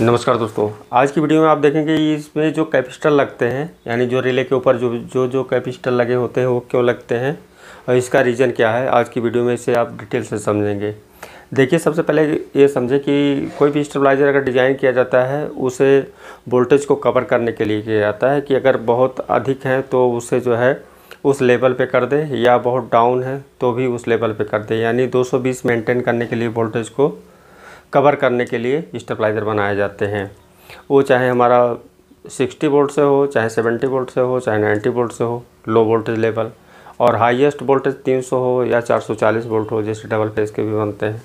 नमस्कार दोस्तों आज की वीडियो में आप देखेंगे इसमें जो कैपिस्टल लगते हैं यानी जो रिले के ऊपर जो जो जो कैपिस्टल लगे होते हैं वो क्यों लगते हैं और इसका रीज़न क्या है आज की वीडियो में इसे आप डिटेल से समझेंगे देखिए सबसे पहले ये समझें कि कोई भी स्टेबलाइज़र अगर डिज़ाइन किया जाता है उसे वोल्टेज को कवर करने के लिए किया जाता है कि अगर बहुत अधिक है तो उसे जो है उस लेवल पे कर दे या बहुत डाउन है तो भी उस लेवल पे कर दे यानी 220 मेंटेन करने के लिए वोल्टेज को कवर करने के लिए स्टेबलाइज़र बनाए जाते हैं वो चाहे हमारा 60 वोल्ट से हो चाहे 70 वोल्ट से हो चाहे 90 वोल्ट से हो लो वोल्टेज लेवल और हाईएस्ट वोल्टेज 300 हो या 440 वोल्ट हो जैसे डबल फेस के भी बनते हैं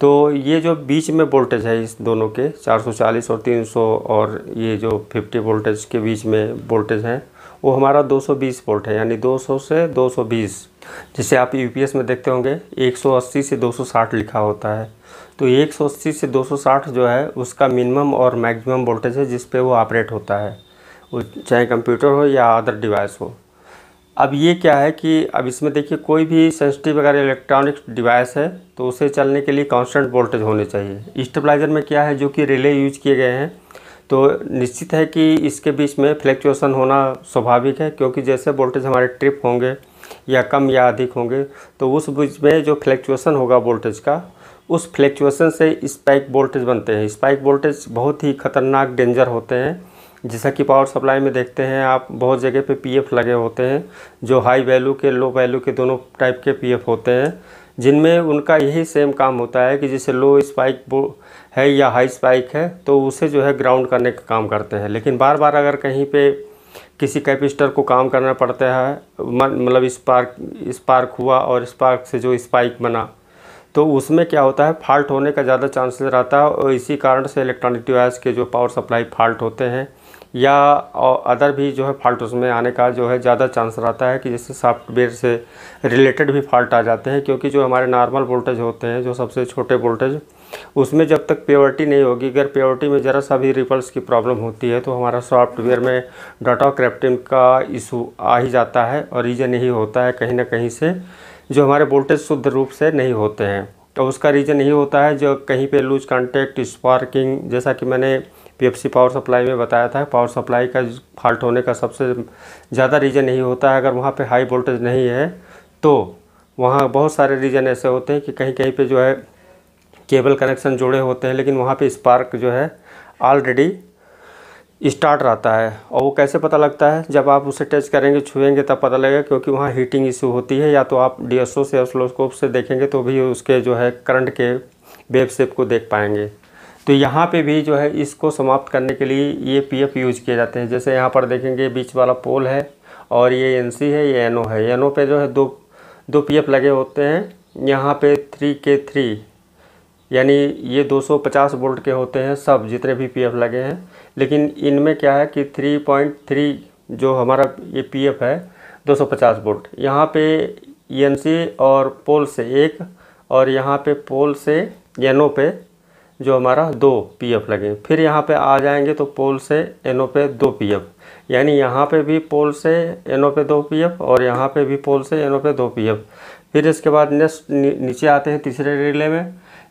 तो ये जो बीच में वोल्टेज है इस दोनों के 440 और 300 और ये जो 50 वोल्टेज के बीच में वोल्टेज हैं वो हमारा 220 वोल्ट है यानी 200 से 220 जिसे आप यूपीएस में देखते होंगे 180 से 260 लिखा होता है तो 180 से 260 जो है उसका मिनिमम और मैक्सिमम वोल्टेज है जिस पे वो ऑपरेट होता है वो चाहे कंप्यूटर हो या अदर डिवाइस हो अब ये क्या है कि अब इसमें देखिए कोई भी सेंसिटिव अगर इलेक्ट्रॉनिक डिवाइस है तो उसे चलने के लिए कांस्टेंट वोल्टेज होने चाहिए स्टेबलाइज़र में क्या है जो कि रिले यूज किए गए हैं तो निश्चित है कि इसके बीच में फ्लैक्चुएसन होना स्वाभाविक है क्योंकि जैसे वोल्टेज हमारे ट्रिप होंगे या कम या अधिक होंगे तो उस बीच में जो फ्लैक्चुएसन होगा वोल्टेज का उस फ्लैक्चुएसन से स्पाइक वोल्टेज बनते हैं स्पाइक वोल्टेज बहुत ही खतरनाक डेंजर होते हैं जैसा कि पावर सप्लाई में देखते हैं आप बहुत जगह पे पीएफ लगे होते हैं जो हाई वैल्यू के लो वैल्यू के दोनों टाइप के पीएफ होते हैं जिनमें उनका यही सेम काम होता है कि जैसे लो स्पाइक वो है या हाई स्पाइक है तो उसे जो है ग्राउंड करने का काम करते हैं लेकिन बार बार अगर कहीं पे किसी कैपिस्टर को काम करना पड़ता है मतलब स्पार्क स्पार्क हुआ और स्पार्क से जो स्पाइक बना तो उसमें क्या होता है फॉल्ट होने का ज़्यादा चांसेस रहता है और इसी कारण से इलेक्ट्रॉनिक डिवाइस के जो पावर सप्लाई फॉल्ट होते हैं या अदर भी जो है फॉल्ट उसमें आने का जो है ज़्यादा चांस रहता है कि जैसे सॉफ्टवेयर से रिलेटेड भी फॉल्ट आ जाते हैं क्योंकि जो हमारे नॉर्मल वोल्टेज होते हैं जो सबसे छोटे वोल्टेज उसमें जब तक प्योरिटी नहीं होगी अगर प्योरिटी में ज़रा सा भी रिपल्स की प्रॉब्लम होती है तो हमारा सॉफ्टवेयर में डाटा क्रैप्टिंग का इशू आ ही जाता है और रीज़न यही होता है कहीं ना कहीं से जो हमारे वोल्टेज शुद्ध रूप से नहीं होते हैं तो उसका रीज़न यही होता है जो कहीं पे लूज कांटेक्ट स्पार्किंग जैसा कि मैंने पीएफसी पावर सप्लाई में बताया था पावर सप्लाई का फॉल्ट होने का सबसे ज़्यादा रीज़न यही होता है अगर वहाँ पे हाई वोल्टेज नहीं है तो वहाँ बहुत सारे रीज़न ऐसे होते हैं कि कहीं कहीं पे जो है केबल कनेक्शन जुड़े होते हैं लेकिन वहाँ पे स्पार्क जो है ऑलरेडी स्टार्ट रहता है और वो कैसे पता लगता है जब आप उसे टच करेंगे छुएंगे तब पता लगेगा क्योंकि वहाँ हीटिंग इशू होती है या तो आप डी एस ओ से ऑसलोस्कोप से देखेंगे तो भी उसके जो है करंट के वेब शेप को देख पाएंगे तो यहाँ पे भी जो है इसको समाप्त करने के लिए ये पीएफ यूज़ किए जाते हैं जैसे यहाँ पर देखेंगे बीच वाला पोल है और ये एनसी है ये एनओ है एनओ पे जो है दो दो पीएफ लगे होते हैं यहाँ पे थ्री के थ्री यानी ये 250 वोल्ट के होते हैं सब जितने भी पीएफ लगे हैं लेकिन इनमें क्या है कि 3.3 जो हमारा ये पीएफ है 250 वोल्ट यहाँ पर ईएनसी और पोल से एक और यहाँ पे पोल से एनओ पे जो हमारा दो पीएफ लगे फिर यहाँ पे आ जाएंगे तो पोल से एनओ पे दो पीएफ यानी यहाँ पे भी पोल से एनओ पे दो पीएफ और यहाँ पे भी पोल से एनओ पे दो पीएफ फिर इसके बाद नेक्स्ट नीचे आते हैं तीसरे रिले में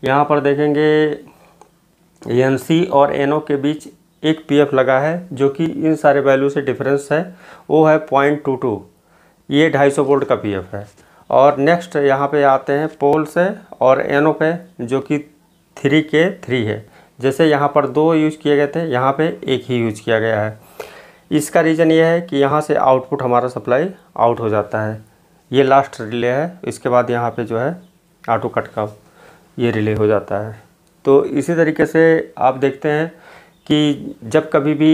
यहाँ पर देखेंगे सी और एनओ के बीच एक पीएफ लगा है जो कि इन सारे वैल्यू से डिफरेंस है वो है पॉइंट टू टू ये ढाई सौ वोल्ट का पीएफ है और नेक्स्ट यहाँ पे आते हैं पोल से और एनओ पे जो कि थ्री के थ्री है जैसे यहाँ पर दो यूज किए गए थे यहाँ पे एक ही यूज किया गया है इसका रीज़न ये है कि यहाँ से आउटपुट हमारा सप्लाई आउट हो जाता है ये लास्ट रिले है इसके बाद यहाँ पे जो है ऑटो कट का ये रिले हो जाता है तो इसी तरीके से आप देखते हैं कि जब कभी भी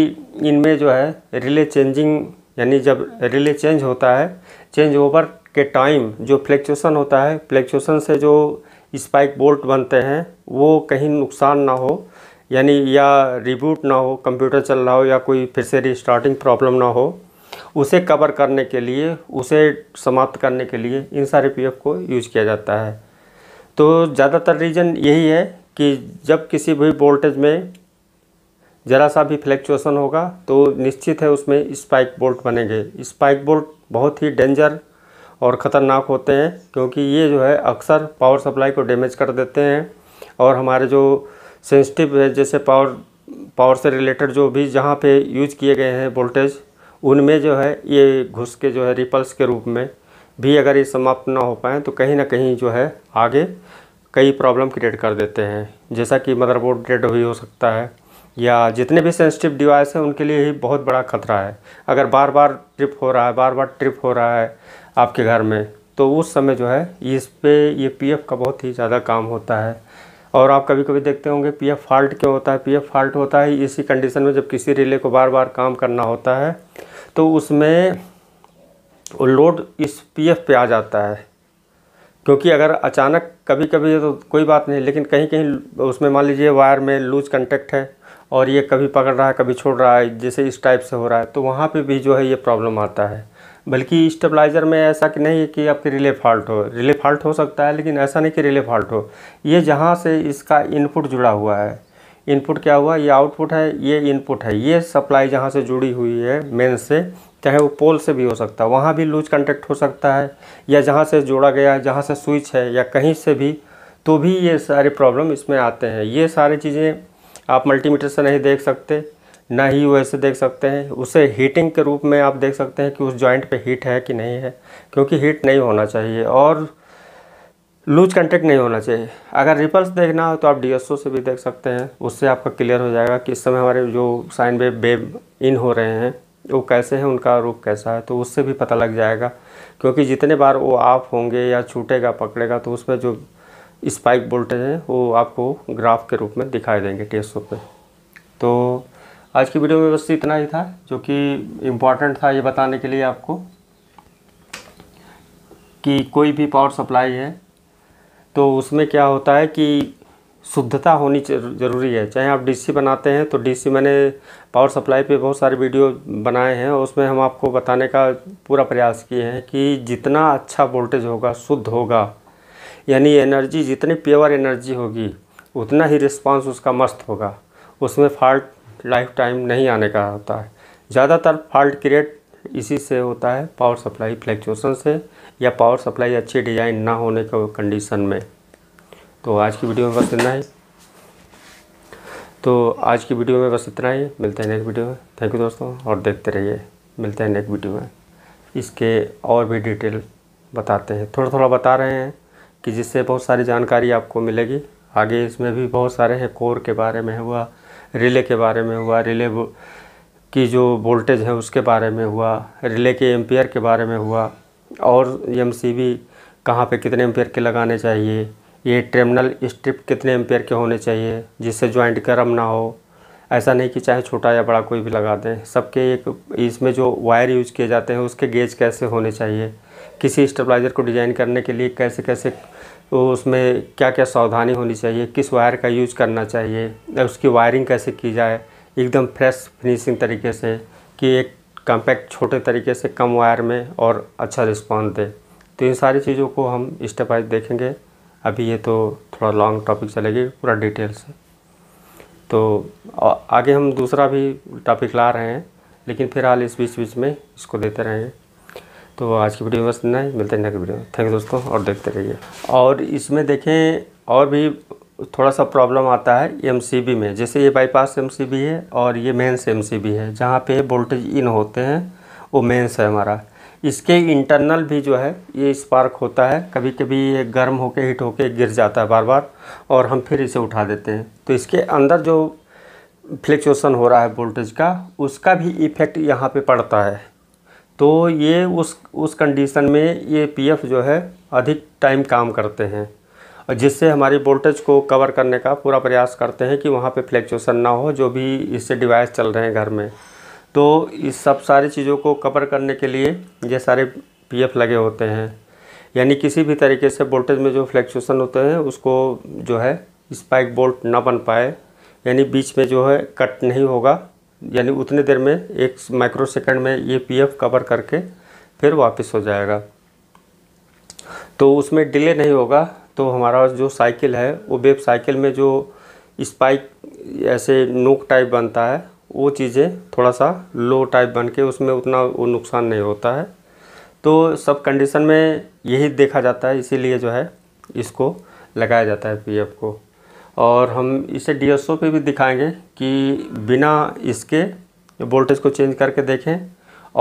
इनमें जो है रिले चेंजिंग यानी जब रिले चेंज होता है चेंज ओवर के टाइम जो फ्लैक्चुएसन होता है फ्लैक्चुएसन से जो स्पाइक बोल्ट बनते हैं वो कहीं नुकसान ना हो यानी या रिबूट ना हो कंप्यूटर चल रहा हो या कोई फिर से रिस्टार्टिंग प्रॉब्लम ना हो उसे कवर करने के लिए उसे समाप्त करने के लिए इन सारे पीएफ को यूज़ किया जाता है तो ज़्यादातर रीज़न यही है कि जब किसी भी वोल्टेज में ज़रा सा भी फ्लैक्चुएसन होगा तो निश्चित है उसमें स्पाइक बोल्ट बनेंगे स्पाइक बोल्ट बहुत ही डेंजर और ख़तरनाक होते हैं क्योंकि ये जो है अक्सर पावर सप्लाई को डैमेज कर देते हैं और हमारे जो सेंसिटिव है जैसे पावर पावर से रिलेटेड जो भी जहाँ पे यूज़ किए गए हैं वोल्टेज उनमें जो है ये घुस के जो है रिपल्स के रूप में भी अगर ये समाप्त ना हो पाएँ तो कहीं ना कहीं जो है आगे कई प्रॉब्लम क्रिएट कर देते हैं जैसा कि मदरबोर्ड डेड भी हो सकता है या जितने भी सेंसिटिव डिवाइस हैं उनके लिए ही बहुत बड़ा खतरा है अगर बार बार ट्रिप हो रहा है बार बार ट्रिप हो रहा है आपके घर में तो उस समय जो है इस पर ये पीएफ का बहुत ही ज़्यादा काम होता है और आप कभी कभी देखते होंगे पीएफ फॉल्ट क्यों होता है पीएफ फॉल्ट होता है इसी कंडीशन में जब किसी रिले को बार बार काम करना होता है तो उसमें लोड इस पीएफ पे आ जाता है क्योंकि अगर अचानक कभी कभी तो कोई बात नहीं लेकिन कहीं कहीं उसमें मान लीजिए वायर में लूज कंटेक्ट है और ये कभी पकड़ रहा है कभी छोड़ रहा है जैसे इस टाइप से हो रहा है तो वहाँ पर भी जो है ये प्रॉब्लम आता है बल्कि स्टेबलाइज़र में ऐसा कि नहीं है कि आपके रिले फॉल्ट हो रिले फॉल्ट हो सकता है लेकिन ऐसा नहीं कि रिले फॉल्ट हो ये जहाँ से इसका इनपुट जुड़ा हुआ है इनपुट क्या हुआ ये आउटपुट है ये इनपुट है ये सप्लाई जहाँ से जुड़ी हुई है मेन से चाहे वो पोल से भी हो सकता है वहाँ भी लूज कंटेक्ट हो सकता है या जहाँ से जोड़ा गया है जहाँ से स्विच है या कहीं से भी तो भी ये सारे प्रॉब्लम इसमें आते हैं ये सारी चीज़ें आप मल्टीमीटर से नहीं देख सकते ना ही वैसे देख सकते हैं उसे हीटिंग के रूप में आप देख सकते हैं कि उस जॉइंट पे हीट है कि नहीं है क्योंकि हीट नहीं होना चाहिए और लूज कंटेक्ट नहीं होना चाहिए अगर रिपल्स देखना हो तो आप डीएसओ से भी देख सकते हैं उससे आपका क्लियर हो जाएगा कि इस समय हमारे जो साइन वेब बेब इन हो रहे हैं वो कैसे हैं उनका रूप कैसा है तो उससे भी पता लग जाएगा क्योंकि जितने बार वो ऑफ होंगे या छूटेगा पकड़ेगा तो उसमें जो स्पाइक बोल्टेज हैं वो आपको ग्राफ के रूप में दिखाई देंगे टी पे तो आज की वीडियो में बस इतना ही था जो कि इम्पॉर्टेंट था ये बताने के लिए आपको कि कोई भी पावर सप्लाई है तो उसमें क्या होता है कि शुद्धता होनी ज़रूरी है चाहे आप डीसी बनाते हैं तो डीसी मैंने पावर सप्लाई पे बहुत सारे वीडियो बनाए हैं और उसमें हम आपको बताने का पूरा प्रयास किए हैं कि जितना अच्छा वोल्टेज होगा शुद्ध होगा यानी एनर्जी जितनी प्योर एनर्जी होगी उतना ही रिस्पांस उसका मस्त होगा उसमें फॉल्ट लाइफ टाइम नहीं आने का होता है ज़्यादातर फॉल्ट क्रिएट इसी से होता है पावर सप्लाई फ्लैक्चुएसन से या पावर सप्लाई अच्छी डिजाइन ना होने के कंडीशन में तो आज की वीडियो में बस इतना ही तो आज की वीडियो में बस इतना ही मिलते हैं नेक्स्ट वीडियो में थैंक यू दोस्तों और देखते रहिए मिलते हैं नेक्स्ट वीडियो में इसके और भी डिटेल बताते हैं थोड़ा थोड़ा बता रहे हैं कि जिससे बहुत सारी जानकारी आपको मिलेगी आगे इसमें भी बहुत सारे हैं कोर के बारे में हुआ रिले के बारे में हुआ रिले की जो वोल्टेज है उसके बारे में हुआ रिले के एम्पियर के बारे में हुआ और एम सी बी कहाँ पर कितने एम्पियर के लगाने चाहिए ये टर्मिनल स्ट्रिप कितने एम्पियर के होने चाहिए जिससे जॉइंट गर्म ना हो ऐसा नहीं कि चाहे छोटा या बड़ा कोई भी लगा दें सबके एक इसमें जो वायर यूज किए जाते हैं उसके गेज कैसे होने चाहिए किसी स्टेबलाइज़र को डिज़ाइन करने के लिए कैसे कैसे उसमें क्या क्या सावधानी होनी चाहिए किस वायर का यूज़ करना चाहिए उसकी वायरिंग कैसे की जाए एकदम फ्रेश फिनिशिंग तरीके से कि एक कॉम्पैक्ट छोटे तरीके से कम वायर में और अच्छा रिस्पॉन्स दे तो इन सारी चीज़ों को हम स्टेप वाइज देखेंगे अभी ये तो थोड़ा लॉन्ग टॉपिक चलेगी पूरा डिटेल से तो आगे हम दूसरा भी टॉपिक ला रहे हैं लेकिन फिलहाल इस बीच बीच में इसको देते रहेंगे तो आज की वीडियो में बस इतना ही मिलते हैं नेक्स्ट वीडियो थैंक यू दोस्तों और देखते रहिए और इसमें देखें और भी थोड़ा सा प्रॉब्लम आता है एम में जैसे ये बाईपास एम है और ये मेन्स एम है जहाँ पर वोल्टेज इन होते हैं वो मेन्स है हमारा इसके इंटरनल भी जो है ये स्पार्क होता है कभी कभी ये गर्म होके हीट होके गिर जाता है बार बार और हम फिर इसे उठा देते हैं तो इसके अंदर जो फ्लैक्चुएसन हो रहा है वोल्टेज का उसका भी इफ़ेक्ट यहाँ पे पड़ता है तो ये उस उस कंडीशन में ये पीएफ जो है अधिक टाइम काम करते हैं और जिससे हमारी वोल्टेज को कवर करने का पूरा प्रयास करते हैं कि वहाँ पे फ्लैक्चुएसन ना हो जो भी इससे डिवाइस चल रहे हैं घर में तो इस सब सारी चीज़ों को कवर करने के लिए ये सारे पीएफ लगे होते हैं यानी किसी भी तरीके से वोल्टेज में जो फ्लैक्चुएसन होते हैं उसको जो है स्पाइक बोल्ट ना बन पाए यानी बीच में जो है कट नहीं होगा यानी उतने देर में एक माइक्रो सेकेंड में ये पीएफ कवर करके फिर वापस हो जाएगा तो उसमें डिले नहीं होगा तो हमारा जो साइकिल है वो वेब साइकिल में जो स्पाइक ऐसे नोक टाइप बनता है वो चीज़ें थोड़ा सा लो टाइप बन के उसमें उतना वो नुकसान नहीं होता है तो सब कंडीशन में यही देखा जाता है इसीलिए जो है इसको लगाया जाता है पीएफ को और हम इसे डीएसओ पे भी दिखाएंगे कि बिना इसके वोल्टेज को चेंज करके देखें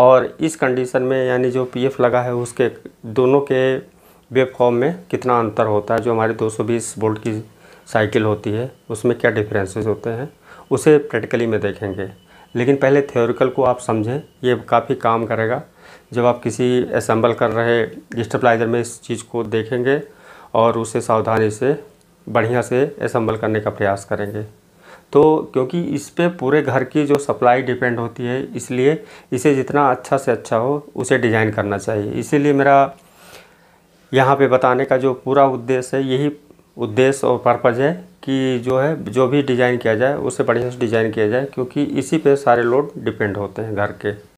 और इस कंडीशन में यानी जो पीएफ लगा है उसके दोनों के वेब फॉर्म में कितना अंतर होता है जो हमारी 220 वोल्ट की साइकिल होती है उसमें क्या डिफरेंसेस होते हैं उसे प्रैक्टिकली में देखेंगे लेकिन पहले थ्योरिकल को आप समझें ये काफ़ी काम करेगा जब आप किसी असम्बल कर रहे स्टेबलाइज़र में इस चीज़ को देखेंगे और उसे सावधानी से बढ़िया से असम्बल करने का प्रयास करेंगे तो क्योंकि इस पर पूरे घर की जो सप्लाई डिपेंड होती है इसलिए इसे जितना अच्छा से अच्छा हो उसे डिज़ाइन करना चाहिए इसीलिए मेरा यहाँ पे बताने का जो पूरा उद्देश्य है यही उद्देश्य और पर्पज़ है कि जो है जो भी डिज़ाइन किया जाए उसे बढ़िया से डिज़ाइन किया जाए क्योंकि इसी पे सारे लोड डिपेंड होते हैं घर के